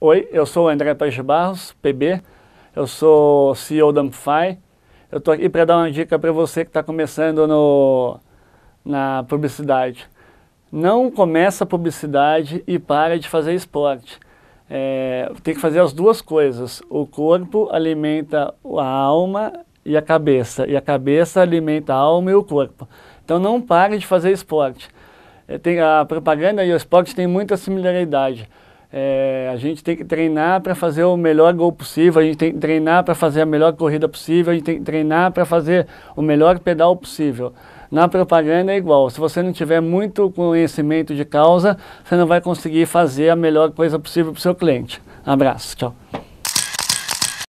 Oi, eu sou o André Peixe Barros, PB, eu sou CEO da Amplify. Eu estou aqui para dar uma dica para você que está começando no, na publicidade. Não começa a publicidade e para de fazer esporte. É, tem que fazer as duas coisas. O corpo alimenta a alma e a cabeça, e a cabeça alimenta a alma e o corpo. Então não pare de fazer esporte. É, tem, a propaganda e o esporte têm muita similaridade. É, a gente tem que treinar para fazer o melhor gol possível, a gente tem que treinar para fazer a melhor corrida possível, a gente tem que treinar para fazer o melhor pedal possível. Na propaganda é igual, se você não tiver muito conhecimento de causa, você não vai conseguir fazer a melhor coisa possível para o seu cliente. Abraço, tchau.